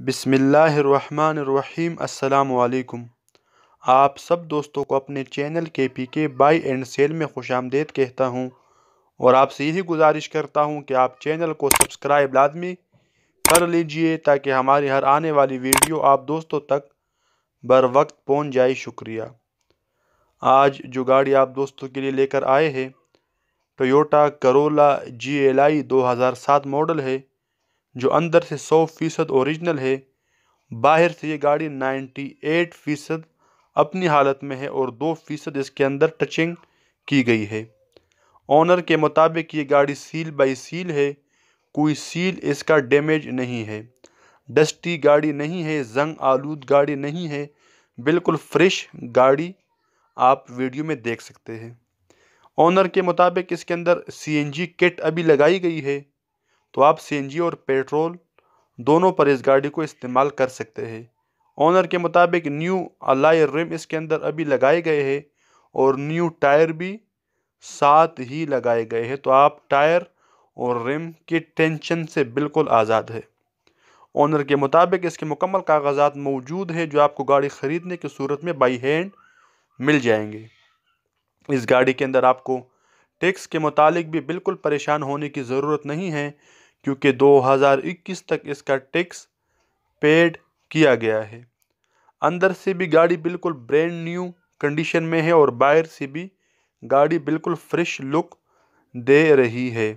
बिसमीम् अल्लाम आप सब दोस्तों को अपने चैनल के पी के बाई एंड सेल में खुश आमदेद कहता हूँ और आपसे यही गुजारिश करता हूँ कि आप चैनल को सब्सक्राइब लाजमी कर लीजिए ताकि हमारी हर आने वाली वीडियो आप दोस्तों तक बर वक्त पहुँच जाए शुक्रिया आज जो गाड़ी आप दोस्तों के लिए लेकर आए हैं Toyota Corolla G L I दो हज़ार सात मॉडल है जो अंदर से सौ फ़ीसद औरिजनल है बाहर से ये गाड़ी नाइन्टी एट फ़ीसद अपनी हालत में है और दो फ़ीसद इसके अंदर टचिंग की गई है ऑनर के मुताबिक ये गाड़ी सील बाई सील है कोई सील इसका डैमेज नहीं है डस्टी गाड़ी नहीं है जंग आलूद गाड़ी नहीं है बिल्कुल फ्रेश गाड़ी आप वीडियो में देख सकते हैं ऑनर के मुताबिक इसके अंदर सीएनजी किट अभी लगाई गई है तो आप सी और पेट्रोल दोनों पर इस गाड़ी को इस्तेमाल कर सकते हैं ऑनर के मुताबिक न्यू अलाई रिम इसके अंदर अभी लगाए गए हैं और न्यू टायर भी साथ ही लगाए गए हैं तो आप टायर और रिम की टेंशन से बिल्कुल आज़ाद है ऑनर के मुताबिक इसके मुकम्मल कागजात मौजूद हैं जो आपको गाड़ी ख़रीदने की सूरत में बाई हैंड मिल जाएंगे इस गाड़ी के अंदर आपको टैक्स के मुतालिक भी बिल्कुल परेशान होने की ज़रूरत नहीं है क्योंकि 2021 तक इसका टैक्स पेड किया गया है अंदर से भी गाड़ी बिल्कुल ब्रांड न्यू कंडीशन में है और बाहर से भी गाड़ी बिल्कुल फ्रेश लुक दे रही है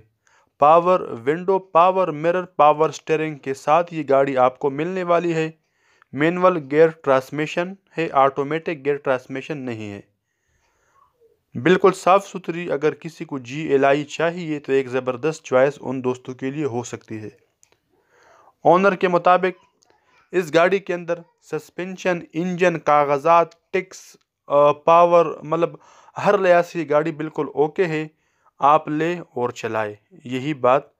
power window power mirror power steering के साथ ये गाड़ी आपको मिलने वाली है मैनुअल गियर ट्रांसमिशन है ऑटोमेटिक गियर ट्रांसमिशन नहीं है बिल्कुल साफ़ सुथरी अगर किसी को जी आई चाहिए तो एक ज़बरदस्त चॉइस उन दोस्तों के लिए हो सकती है ऑनर के मुताबिक इस गाड़ी के अंदर सस्पेंशन इंजन कागजात टिक्स पावर मतलब हर लिहाज से गाड़ी बिल्कुल ओके है आप ले और चलाए यही बात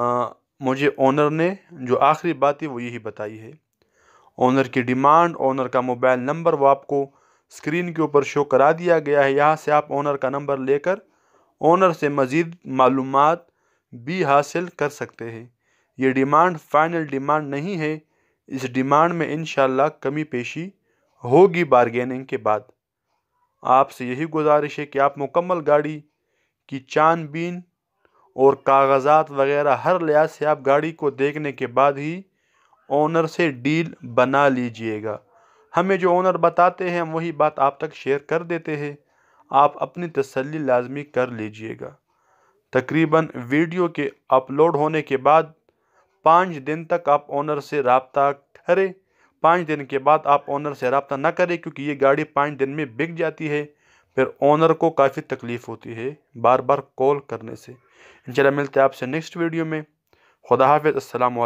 आ, मुझे ऑनर ने जो आखिरी बात है वो यही बताई है ऑनर की डिमांड ऑनर का मोबाइल नंबर वो आपको स्क्रीन के ऊपर शो करा दिया गया है यहाँ से आप ओनर का नंबर लेकर ओनर से मज़ीद मालूम भी हासिल कर सकते हैं ये डिमांड फाइनल डिमांड नहीं है इस डिमांड में इन कमी पेशी होगी बारगेनिंग के बाद आपसे यही गुजारिश है कि आप मुकम्मल गाड़ी की चानबीन और कागजात वगैरह हर लिहाज से आप गाड़ी को देखने के बाद ही ओनर से डील बना लीजिएगा हमें जो ओनर बताते हैं हम वही बात आप तक शेयर कर देते हैं आप अपनी तसल्ली लाजमी कर लीजिएगा तकरीबन वीडियो के अपलोड होने के बाद पाँच दिन तक आप ओनर से रबता करें पाँच दिन के बाद आप ओनर से रबता ना करें क्योंकि ये गाड़ी पाँच दिन में बिक जाती है फिर ओनर को काफ़ी तकलीफ़ होती है बार बार कॉल करने से इन मिलते हैं आपसे नेक्स्ट वीडियो में खुदा हाफ़ अल्लाम